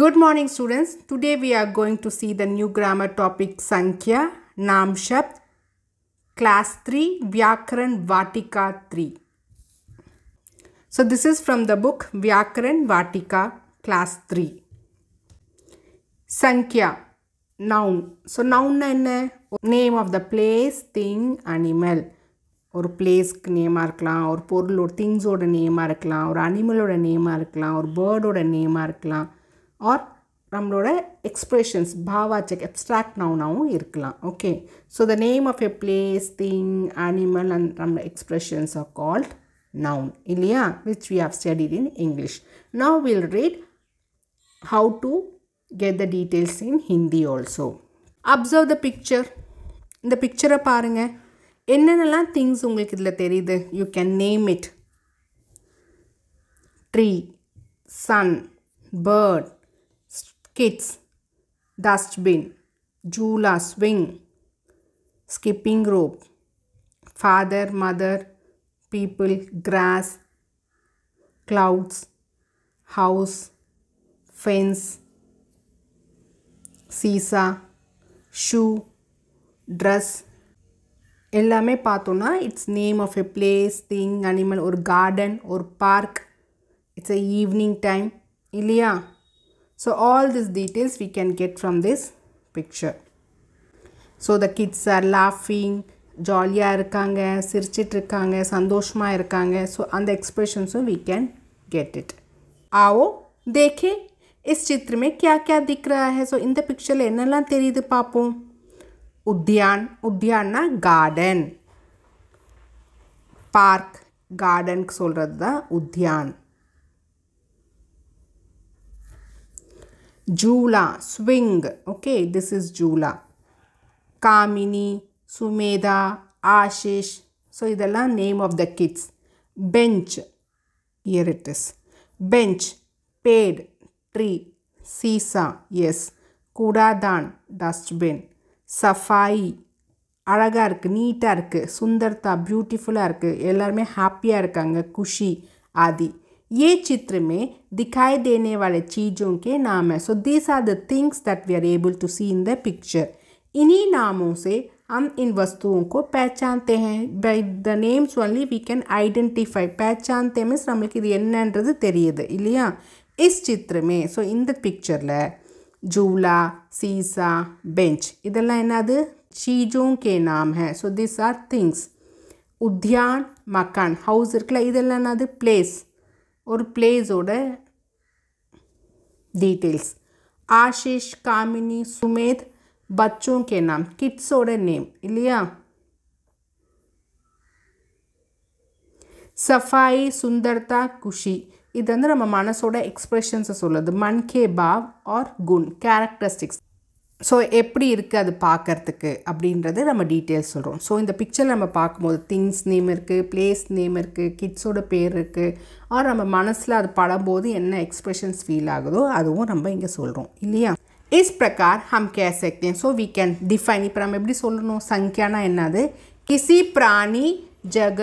Good morning students. Today we are going to see the new grammar topic Sankhya, Naam Class 3, Vyakaran Vatika 3. So this is from the book Vyakaran Vatika, Class 3. Sankhya, Noun. So noun என்ன? Name of the place, thing, animal. Or place name or பிளேஸ்க்கு or things or name திங்ஸோட or animal or name நேமாக or bird or name இருக்கலாம் or நம்மளோட expressions பாவாச்சக் abstract நவுனாகவும் இருக்கலாம் okay so the name of a place thing animal and நம்ம expressions are called noun இல்லையா which we have studied in English now will read how to get the details in Hindi also observe the picture இந்த பிக்சரை பாருங்கள் என்னென்னலாம் things உங்களுக்கு இதில் தெரியுது you can name it tree sun bird kids, dustbin, jula swing, skipping rope, father, mother, people, grass, clouds, house, fence, seesaw shoe dress எல்லாமே பார்த்தோன்னா it's name of a place thing animal ஒரு garden ஒரு park it's a evening time இல்லையா So all these details we can get from this picture. So the kids are laughing, ஜாலியாக இருக்காங்க சிரிச்சிட்டு இருக்காங்க சந்தோஷமாக இருக்காங்க ஸோ அந்த एक्सप्रेशंसो वी कैन get it आओ देखें इस चित्र में क्या क्या दिख रहा है ஸோ पिक्चर பிக்சரில் என்னெல்லாம் தெரியுது பார்ப்போம் உத்யான் உத்யான்னா கார்டன் பார்க் கார்டனுக்கு சொல்கிறது தான் உத்யான் झूला स्विंग ओके दिस इज झूला कामिनी सुमेधा ಆಶೀಶ್ ಸೊ ಇದೆಲ್ಲ name of the kids bench here it is bench ಪೇಡ್ ಟ್ರೀ ಸೀಸಾ ಎಸ್ கூடாதான் டஸ்ட்பின் சஃபாயி அழகாக இருக்குது நீட்டாக இருக்குது சுந்தரத்தா பியூட்டிஃபுல்லாக இருக்குது எல்லாருமே ஹாப்பியாக இருக்காங்க குஷி ஆதி ये चित्र में दिखाई देने वाले चीज़ों के नाम है so these are the things that we are able to see in the picture इन्हीं नामों से हम इन वस्तुओं को पहचानते हैं by the names only we can identify पहचानते मीन्स नम्बर இது என்னன்றது தெரியுது இல்லையா இஸ் சித்திரமே ஸோ இந்த பிக்சரில் ஜூலா சீசா பெஞ்ச் இதெல்லாம் के नाम है सो दिस आर थिंग्स उद्यान मकान हाउस இருக்குல்ல प्लेस ஒரு பிளேஸோட டீட்டெயில்ஸ் ஆஷிஷ் காமினி சுமேத் बच्चों के नाम किड्सोड नेम लिया सफाई सुंदरता खुशी इदंದ್ರೆ ನಮ್ಮ ಮನಸೋಡ ಎಕ್ಸ್ಪ್ರೆಷನ್ಸ್ ಸೊಲ್ಲದು ಮನ್ಕೆ ಭಾವ ಆರ್ ಗುಣ್ ಕ್ಯಾರೆಕ್ಟರಿಸ್ಟಿಕ್ಸ್ ஸோ எப்படி இருக்குது அது பார்க்குறதுக்கு அப்படின்றது நம்ம டீட்டெயில்ஸ் சொல்கிறோம் ஸோ இந்த பிக்சரில் நம்ம பார்க்கும்போது திங்ஸ் நேம் இருக்குது பிளேஸ் நேம் இருக்குது கிட்ஸோட பேர் இருக்குது ஆர் நம்ம மனசில் அது படம்போது என்ன எக்ஸ்ப்ரெஷன்ஸ் ஃபீல் ஆகுதோ அதுவும் நம்ம இங்கே சொல்கிறோம் இல்லையா இஸ் பிரகார் ஹம் கே सकते ஸோ வீ கேன் டிஃபைன் இப்போ நம்ம எப்படி சொல்லணும் சங்கியானா என்னது கிசி பிராணி ஜக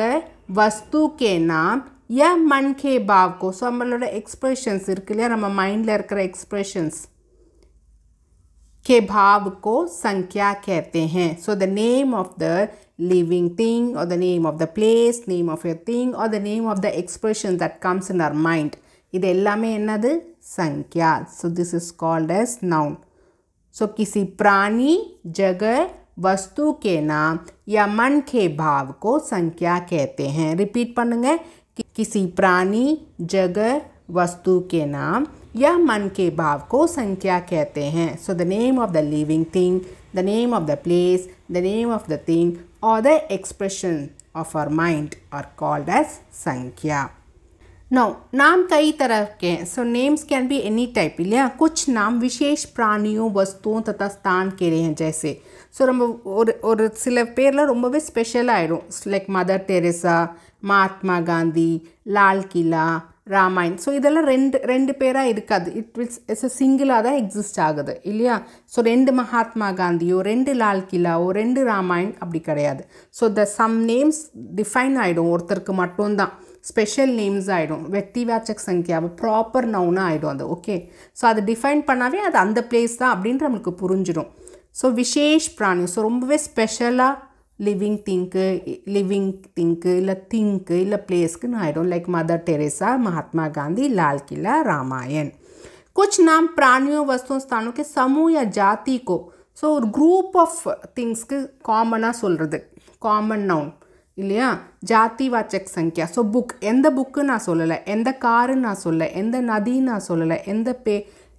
வஸ்து கே நாம் ய மன் கே பாவ்கோ ஸோ நம்மளோட எக்ஸ்ப்ரெஷன்ஸ் இருக்கு இல்லையா நம்ம மைண்டில் இருக்கிற எக்ஸ்ப்ரெஷன்ஸ் के भाव को संख्या कहते हैं so the name of the living thing और the name of the place name of your thing और the name of the expression that comes in our mind इतना संख्या so this is called as noun so किसी प्राणी जगह वस्तु के नाम या मन के भाव को संख्या कहते हैं रिपीट पड़ेंगे कि किसी प्राणी जगह वस्तु के नाम या मन के भाव को संख्या कहते हैं so the name of the living thing the name of the place the name of the thing और the expression of our mind are called as संख्या नो नाम कई तरह के हैं so names can be any type लिया कुछ नाम विशेष प्राणियों वस्तुओं तथा स्थान के लिए हैं जैसे सो और ஒரு ஒரு சில பேர்லாம் स्पेशल ஸ்பெஷலாகிடும் Mother Teresa Mahatma Gandhi Lal Qila Ramayan so இதெல்லாம் ரெண்டு ரெண்டு பேராக இருக்காது இட் வில்ஸ் இட்ஸ் எ சிங்கிளாக தான் எக்ஸிஸ்ட் ஆகுது இல்லையா ஸோ ரெண்டு மகாத்மா காந்தியோ ரெண்டு லால் கிலாவோ ரெண்டு ராமாயண் அப்படி கிடையாது so the some names define ஆகிடும் ஒருத்தருக்கு மட்டும்தான் ஸ்பெஷல் நேம்ஸ் ஆகிடும் வாச்சக் சங்கியாவை ப்ராப்பர் நவுனாக ஆகிடும் அது ஓகே ஸோ அதை டிஃபைன் பண்ணாவே அது அந்த பிளேஸ் தான் அப்படின்ற நம்மளுக்கு புரிஞ்சிடும் ஸோ விசேஷ் பிராணி ஸோ ரொம்பவே ஸ்பெஷலாக living thinker, living thinker, la thinker, la place के ना I don't like Mother Teresa, महात्मा गांधी लाल किला रामायण कुछ नाम प्राणियों वस्तुओं स्थानों के समूह या जाति को ஸோ ஒரு குரூப் ஆஃப் திங்ஸ்க்கு காமனாக சொல்கிறது காமன் நவுன் இல்லையா ஜாதி வாச்சக் சங்கியா ஸோ புக் எந்த புக்கு நான் சொல்லலை எந்த காரு நான் சொல்லலை எந்த நதி நான் சொல்லலை எந்த பே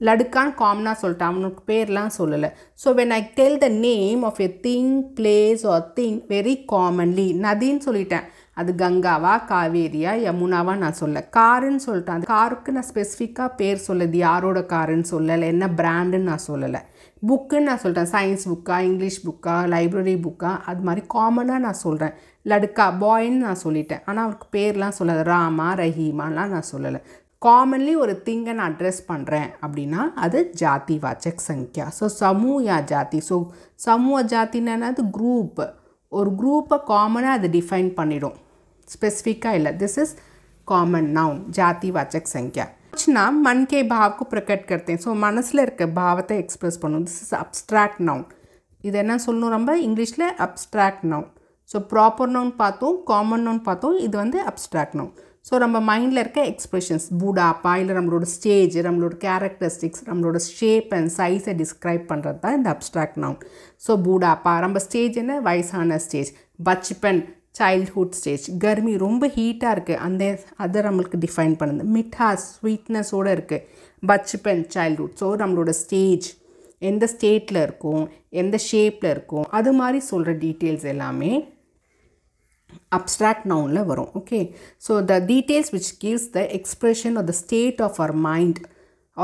லடுக்கான்னு காமனாக சொல்லிட்டேன் அவனுக்கு பேர்லாம் சொல்லலை so when I tell the name of a thing place or thing very commonly நதின்னு சொல்லிட்டேன் அது கங்காவா காவேரியா யமுனாவா நான் சொல்ல காருன்னு சொல்லிட்டேன் அந்த காருக்கு நான் ஸ்பெசிஃபிக்காக பேர் சொல்லது யாரோட காருன்னு சொல்லலை என்ன பிராண்டுன்னு நான் சொல்லலை புக்குன்னு நான் சொல்லிட்டேன் சயின்ஸ் புக்கா இங்கிலீஷ் புக்கா லைப்ரரி புக்கா அது மாதிரி காமனாக நான் சொல்கிறேன் லடுக்கா பாய்ன்னு நான் சொல்லிட்டேன் ஆனால் அவருக்கு பேர்லாம் சொல்லலை ராமா ரஹீமாலாம் நான் சொல்லலை காமன்லி ஒரு திங்கை நான் அட்ரஸ் பண்ணுறேன் அப்படின்னா அது ஜாதி வாச்சக் சங்கியா ஸோ சமூயா ஜாதி ஸோ சமூக ஜாத்தின்னா அது குரூப் ஒரு குரூப்பை காமனாக அது டிஃபைன் பண்ணிடும் ஸ்பெசிஃபிக்காக இல்லை திஸ் இஸ் காமன் நவுன் ஜாதி வாச்சக் சங்கியா நான் मन के भाव கருத்தேன் ஸோ மனசில் இருக்க பாவத்தை எக்ஸ்பிரஸ் பண்ணும் திஸ் இஸ் அப்ட்ராக்ட் நவுன் இது என்ன சொல்லணும் ரொம்ப இங்கிலீஷில் abstract noun so proper noun பார்த்தோம் காமன் நவுன் பார்த்தோம் இது வந்து அப்ட்ராக்ட் நவுன் சோ நம்ம மைண்ட்ல இருக்க எக்ஸ்பிரஷன்ஸ் பூடா பைல நம்மளோட ஸ்டேஜ் நம்மளோட கரெக்டரிஸ்டிக்ஸ் நம்மளோட ஷேப் அண்ட் சைஸ் டிஸ்கிரைப் பண்றது தான் இந்த அப்சராக்ட் நவுன் சோ பூடா ப நம்ம ஸ்டேஜ் என்ன வைசான ஸ்டேஜ் பச்சபன் चाइल्डहुட் ஸ்டேஜ் गर्मी ரொம்ப ஹீட்டா இருக்கு அந்த अदर நமக்கு டிஃபைன் பண்ணுது மித் ஹாஸ் स्वीटनेஸ் ஓட இருக்கு பச்சபன் चाइल्डहुட் சோ நம்மளோட ஸ்டேஜ் என்ன ஸ்டேட்ல இருக்கும் என்ன ஷேப்ல இருக்கும் அது மாதிரி சொல்ற டீடைல்ஸ் எல்லாமே அப்ட்ராக்ட் நவுனில் வரும் okay so the details which gives the expression or the state of our mind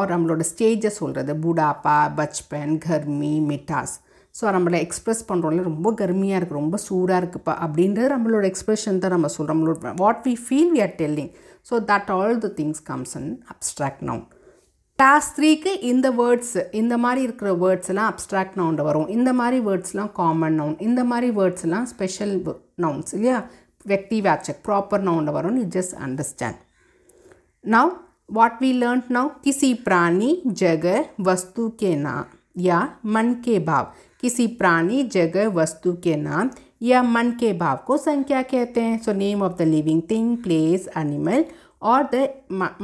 or நம்மளோட ஸ்டேஜை சொல்கிறது புடாப்பா பச்பன் கர்மி மிட்டாஸ் ஸோ நம்மளை எக்ஸ்ப்ரெஸ் பண்ணுறோம்ல ரொம்ப கர்மியாக இருக்குது ரொம்ப சூடாக இருக்குப்பா அப்படின்றது நம்மளோட எக்ஸ்ப்ரெஷன் தான் நம்ம சொல்கிறோம் நம்மளோட what we feel we are telling so that all the things comes and abstract noun task த்ரீக்கு இந்த வேர்ட்ஸ் இந்த மாதிரி இருக்கிற வேர்ட்ஸ்லாம் அப்ட்ராக்ட் நவுண்டு வரும் இந்த மாதிரி வேர்ட்ஸ்லாம் காமன் நவுன் இந்த மாதிரி வேர்ட்ஸ்லாம் ஸ்பெஷல் நவுன்ஸ் இல்லையா வெக்டி வேச்சக் ப்ராப்பர் நவுண்டு வரும் you just understand now what we learned now கிசி பிராணி ஜக வஸ்து के नाम या मन के भाव किसी प्राणी जगह वस्तु के नाम या मन के भाव को संख्या कहते हैं so name of the living thing place animal or the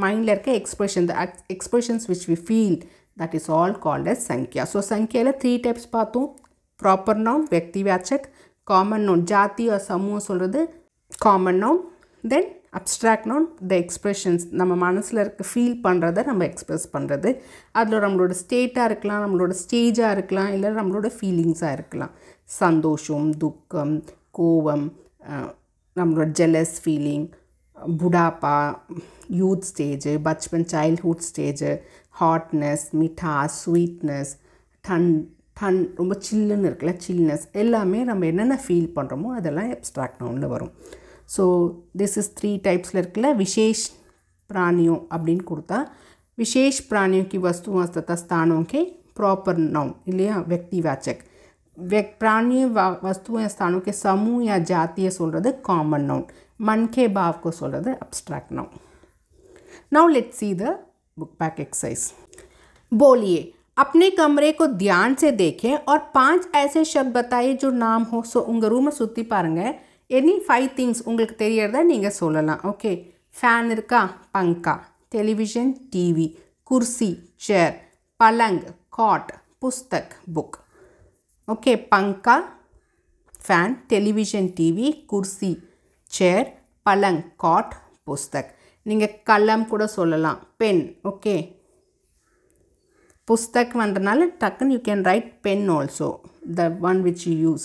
மைண்டில் இருக்க expression the expressions which we feel that is all called as சங்கியா ஸோ Sankhya த்ரீ டைப்ஸ் பார்த்தோம் ப்ராப்பர் நவுன் வெக்டி வேச்சக் காமன் நவுன் ஜாதி சமூகம் சொல்கிறது common noun then abstract noun the expressions நம்ம மனசில் இருக்க ஃபீல் பண்ணுறத நம்ம எக்ஸ்பிரஸ் பண்ணுறது அதில் நம்மளோட ஸ்டேட்டாக இருக்கலாம் நம்மளோட ஸ்டேஜாக இருக்கலாம் இல்லை நம்மளோட ஃபீலிங்ஸாக இருக்கலாம் சந்தோஷம் துக்கம் கோவம் நம்மளோட ஜெலஸ் ஃபீலிங் बुढ़ापा यूथ स्टेज बचपन चाइल्डहुड स्टेज हाटनस् मिठा स्वीटनस् रोम चिल्लन चिल्नस्ल ना फील पड़ेमो अब्सट्रा वो so this is three types विशेष प्राणियों अब विशेष प्राणियों की वस्तु तथा स्थानों के प्रॉपर नाउन इलिया व्यक्ति वाचक व्य प्राणी वस्तु स्थानों के समूह या जातीय सुलद कामन नउन मण के बाव को so abstract noun now let see book back exercise बोलिए अपने कमरे को ध्यान से देखें और पांच ऐसे शब्द बताइए जो नाम हो सो उंग रूम सुती पांग एनी फाइव थिंग्स उल्ला ओके फैन पंखा टेलीविजन टीवी कुर्सी चेयर पलंग कॉट पुस्तक बुक ओके पंखा फैन टेलीविजन टीवी कुर्सी चेर पलंग काट पुस्तक नहीं कलम कूड़ा पेन ओके पुस्तक புஸ்தக் வந்ததுனால டக்குன்னு you can write pen also the one which you use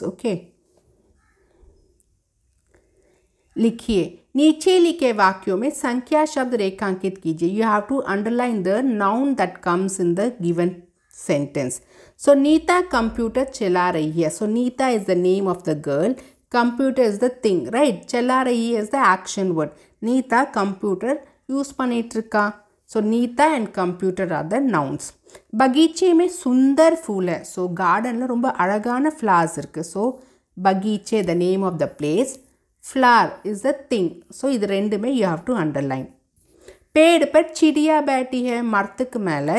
लिखिए नीचे लिखे वाक्यों में संख्या शब्द रेखांकित कीजिए you have to underline the noun that comes in the given sentence so Neeta computer चला रही है so Neeta is the name of the girl computer is the thing right செல்லாரையி is the action word Neeta computer use பண்ணிட்டிருக்கா so Neeta and computer are the nouns பகீச்சே में சுந்தர் ஃபூல் है so gardenல ரொம்ப அழகான flowers இருக்கு so பகீச்சே the name of the place flower is the thing so இது ரெண்டுமே you have to underline पेड़ पर चिड़िया बैठी है मर्त के मेले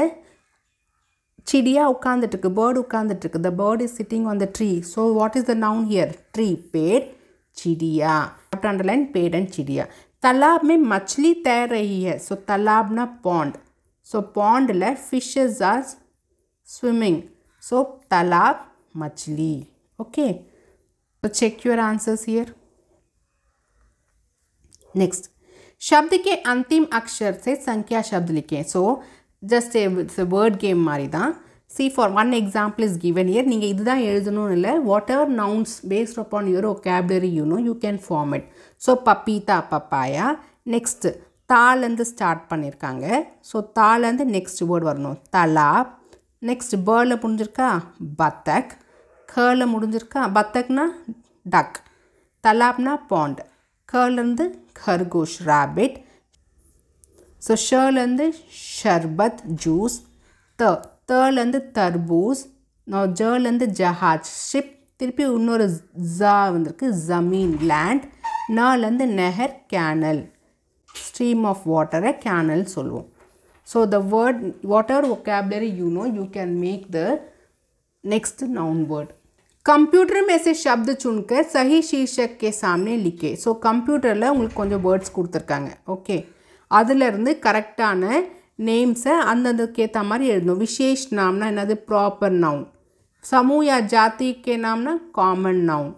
செடியாக உட்காந்துட்டுருக்கு பேர்டு உட்காந்துட்டுருக்கு the bird is sitting on the tree so what is the noun here tree पेड चिड़िया अंडरलाइन पेड़ एंड चिड़िया तालाब में मछली तैर रही है सो तालाब ना पॉन्ड सो पॉन्ड ले फिशेस आर स्विमिंग सो तालाब मछली okay so check your answers here next शब्द के अंतिम अक्षर से संख्या शब्द लिखें so so, just it's word game மாதிரி தான் see for one example is given here நீங்கள் இதுதான் எழுதணும்னு இல்லை what ever nouns based upon your vocabulary you know you can form it so பப்பீதா பப்பாயா நெக்ஸ்ட்டு தாலேருந்து ஸ்டார்ட் பண்ணியிருக்காங்க ஸோ தாலேருந்து நெக்ஸ்ட் வேர்டு வரணும் தலா நெக்ஸ்ட் பேர்டில் முடிஞ்சிருக்கா பத்தக் கேர்ல முடிஞ்சிருக்கா பத்தக்னா டக் தலாப்னா பாண்ட் கேர்லேருந்து கர்கோஷ் rabbit So, shall and the sharbat, juice. The, tal and the tarboos. Now, jal and the jahaj, ship. திருப்பி இன்னொரு ஜா வந்திருக்கு ஜமீன் லேண்ட் நாள் வந்து நெஹர் கேனல் ஸ்ட்ரீம் ஆஃப் வாட்டரை கேனல் சொல்லுவோம் so the word what ever you know you can make the next noun word computer में से शब्द चुनकर सही शीर्षक के सामने लिखे कंप्यूटर கம்ப்யூட்டரில் कुछ वर्ड्स வேர்ட்ஸ் கொடுத்துருக்காங்க ஓகே அதிலிருந்து கரெக்டான நேம்ஸை அந்தந்தக்கு ஏற்ற மாதிரி எழுதணும் விசேஷ் நாம்னா என்னது ப்ராப்பர் நவுன் சமூயா ஜாத்திக்கே நாம்னா காமன் நவுன்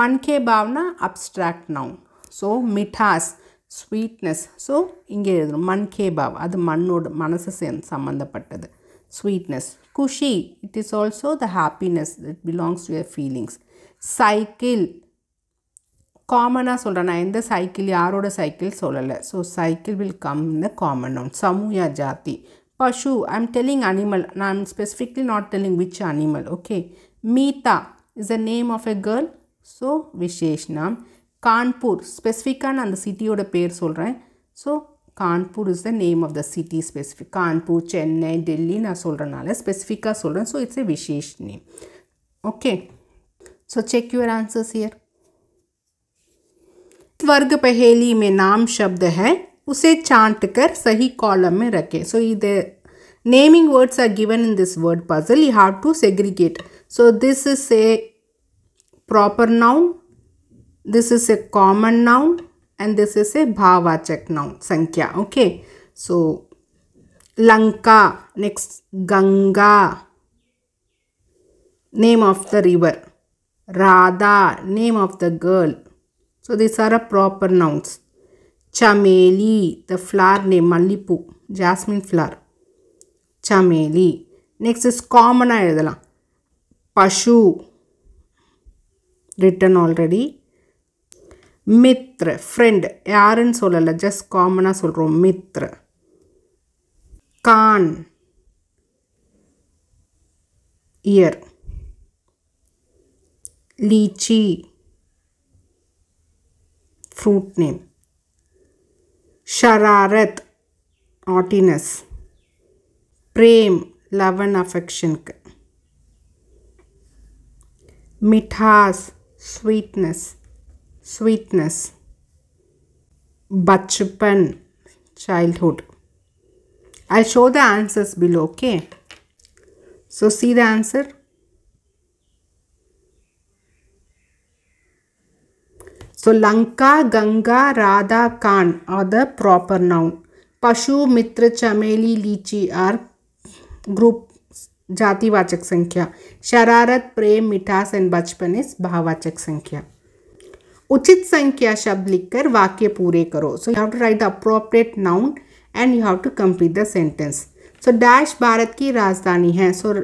மன்கே பாவ்னா அப்ட்ராக்ட் நவுன் ஸோ மிட்டாஸ் ஸ்வீட்னஸ் ஸோ இங்கே எழுதணும் மன்கே பாவ் அது மண்ணோட மனசு சம்மந்தப்பட்டது ஸ்வீட்னஸ் குஷி it is also the happiness it belongs to your feelings cycle காமனாக சொல்கிறேன் நான் எந்த சைக்கிள் யாரோட சைக்கிள் சொல்லலை ஸோ சைக்கிள் வில் கம்னு காமன் நவுன் சமூயா ஜாதி பஷு ஐ எம் டெல்லிங் அனிமல் நான் specifically not telling which animal okay மீதா is a name of a girl so விசேஷ்னாம் கான்பூர் ஸ்பெசிஃபிக்காக நான் அந்த சிட்டியோட பேர் சொல்கிறேன் so Kanpur is the name of the city specific Kanpur Chennai Delhi நான் சொல்கிறனால ஸ்பெசிஃபிக்காக சொல்கிறேன் ஸோ இட்ஸ் எ விசேஷ் name okay so check your answers here वर्ग पहेली में नाम शब्द है उसे चांट कर सही कॉलम में रखें so the naming words are given in this word puzzle you have to segregate so this is a proper noun this is a common noun and this is a भावाचक noun संख्या okay so Lanka next Ganga name of the river Radha name of the girl So these are proper nouns. Chameli, the flower name Mallipu, jasmine flower. Chameli. Next is common எழுதலாம் பசு return already மித்ர friend யாருன்னு சொல்லலை just காமனாக சொல்கிறோம் மித்ர கான் இயர் litchi fruit name. Shararat, naughtiness. Prem, love and affection. Mithas, sweetness. Sweetness. Bachpan, childhood. I'll show the answers below, okay? So see the answer. So Lanka, Ganga, Radha, Khan are the proper noun. Pashu, Mitra, Chameli, Lichi are group जातिवाचक संख्या शरारत प्रेम मिठास and बचपन is भाववाचक संख्या उचित संख्या शब्द लिखकर वाक्य पूरे करो so you have to write the appropriate noun and you have to complete the sentence so dash Bharat की राजधानी है so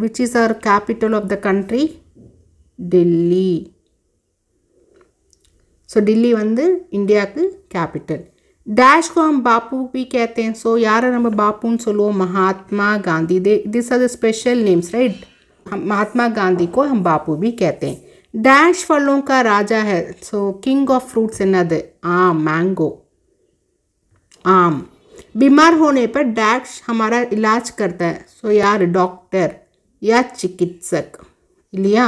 which is our capital of the country Delhi so the वो इंडिया कैपिटल डैश को हम बापू भी कहते हैं सो यार हम बापून सोलो Mahatma Gandhi they this are the special names right हम महात्मा गांधी को हम बापू भी कहते हैं डैश फलों का राजा है so king of fruits in other आम मैंगो आम बीमार होने पर डैश हमारा इलाज करता है सो so, यार डॉक्टर या चिकित्सक இல்லையா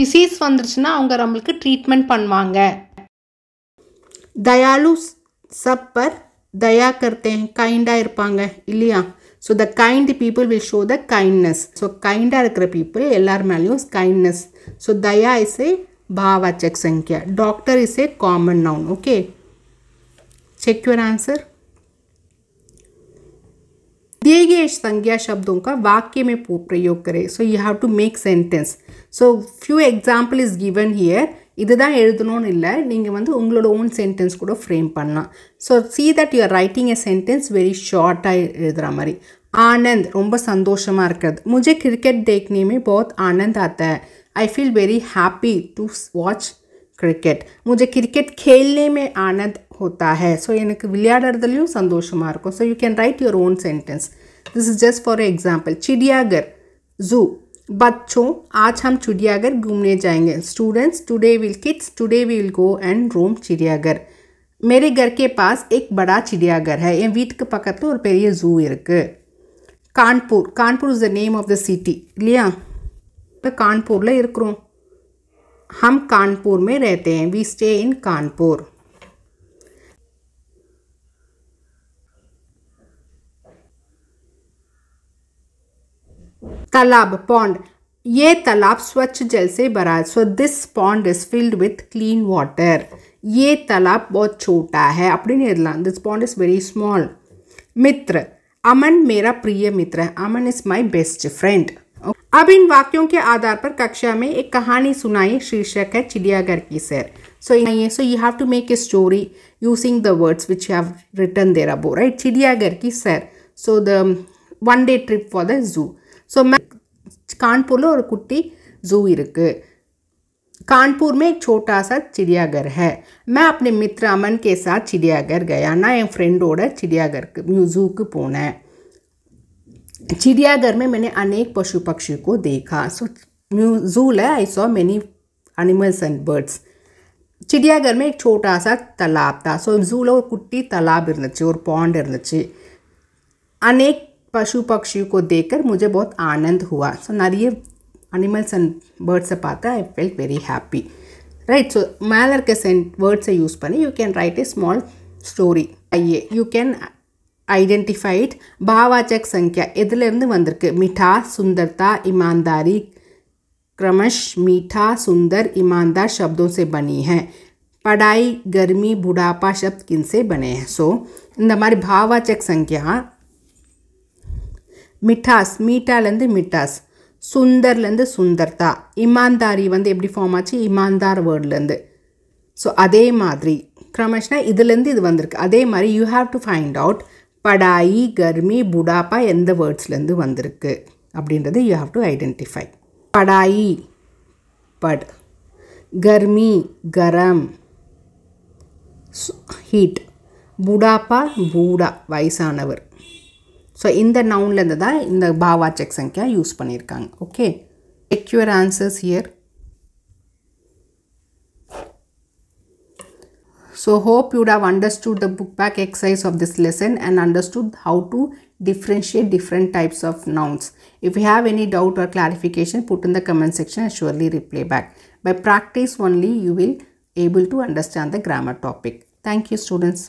डिशीज வந்துருச்சுன்னா ट्रीटमेंट पड़वा दयालु सब पर दया करते हैं काइंडा இருப்பாங்க இல்லையா so the kind people will show the kindness so கைண்டாக இருக்கிற பீப்புள் எல்லார் மேலேயும் கைண்ட்னஸ் ஸோ தயா இஸ் भावाचक संख्या doctor is a common noun okay check your answer दिए गए संज्ञा शब्दों का वाक्य में प्रयोग करें so you have to make sentence so few example is given here இதுதான் எழுதணும்னு இல்லை நீங்கள் வந்து உங்களோட ஓன் சென்டென்ஸ் கூட ஃப்ரேம் பண்ணலாம் so see that you're writing a sentence very ஷார்ட்டாக எழுதுகிற மாதிரி ஆனந்த் ரொம்ப சந்தோஷமாக இருக்கிறது முஜே கிரிக்கெட் देखने बहुत आनंद आता है I feel very happy to watch cricket முஜே கிரிக்கெட் கேள்லேமே ஆனந்த் ஹோத்தா ஹே ஸோ எனக்கு விளையாடுறதுலையும் சந்தோஷமாக இருக்கும் so you can write your own sentence this is just for example சிடியாகர் ஜூ बच्चों आज हम चिड़ियाघर घूमने जाएंगे students today will kids today will go and roam चिड़ियाघर मेरे घर के पास एक बड़ा चिड़ियाघर है என் வீட்டுக்கு பக்கத்தில் ஒரு பெரிய ஜூ இருக்கு Kanpur Kanpur is the name of the city இல்லையா இப்போ கான்பூரில் இருக்கிறோம் हम कानपुर में रहते हैं वी स्टे इन कानपुर तालाब पौंड ये तालाब स्वच्छ जल से भरा है so this pond is filled with clean water ये तालाब बहुत छोटा है अपने எழுதலாம் this pond is very small मित्र अमन मेरा प्रिय मित्र है Aman is my best friend अब इन वाक्यों के आधार पर कक्षा में एक कहानी सुनाई शीर्षक है चिड़ियाघर की सैर सो ये so you have to make a story using the words which have written there above right चिड़ियाघर की सैर so the one day trip for the zoo so मैं कानपुर और कुटी जू कानपुर में एक छोटा सा चिड़ियाघर है मैं अपने मित्र अमन के साथ चिड़ियाघर गया ना நான் என் ஃப்ரெண்டோட चिड़ियाघरக்கு को போனேன் चिड़ियाघर में मैंने अनेक पशु पक्षी को देखा so zoo I saw many animals and birds चिड़ियाघर में एक छोटा सा तालाब था सो जूल और कुटी தலாப் और ஒரு अनेक पशु पक्षियों को देखकर मुझे बहुत आनंद हुआ सो நிறைய அனிமல்ஸ் அண்ட் பேர்ட்ஸை பார்த்து I felt very happy right so மேலே இருக்க சென் வேர்ட்ஸை யூஸ் பண்ணி you can write a small story ஐயே யூ கேன் ஐடென்டிஃபைட் பாவாச்சக் சங்க்யா எதுலேருந்து வந்திருக்கு மிட்டா சுந்தரता ईमानदारी क्रमश मीठा सुंदर ईमानदार शब्दों से बनी है पढ़ाई गर्मी बुढ़ापा शब्द किन से बने हैं सो இந்த மாதிரி பாவாச்சக் சங்க்யா மிட்டாஸ் மீட்டாலேருந்து மிட்டாஸ் சுந்தர்லேருந்து சுந்தர்தா இமான்தாரி வந்து எப்படி ஃபார்ம் ஆச்சு இமான்தார் வேர்ட்லேருந்து ஸோ அதே மாதிரி கிரமஷ்னா இதுலேருந்து இது வந்திருக்கு அதே மாதிரி you have to find out படாயி கர்மி புடாப்பா எந்த வேர்ட்ஸ்லேருந்து வந்திருக்கு அப்படின்றது யூ ஹாவ் டு ஐடென்டிஃபை படாயி பட் கர்மி கரம் ஹீட் புடாப்பா பூடா வயசானவர் So ஸோ இந்த நவுன்லேருந்து தான் இந்த பாவாச்சக் சங்கியா use பண்ணியிருக்காங்க Okay. Check your answers here. So hope you would have understood the book back exercise of this lesson and understood how to differentiate different types of nouns. If you have any doubt or clarification, put in the comment section and surely reply back. By practice only, you will able to understand the grammar topic. Thank you students.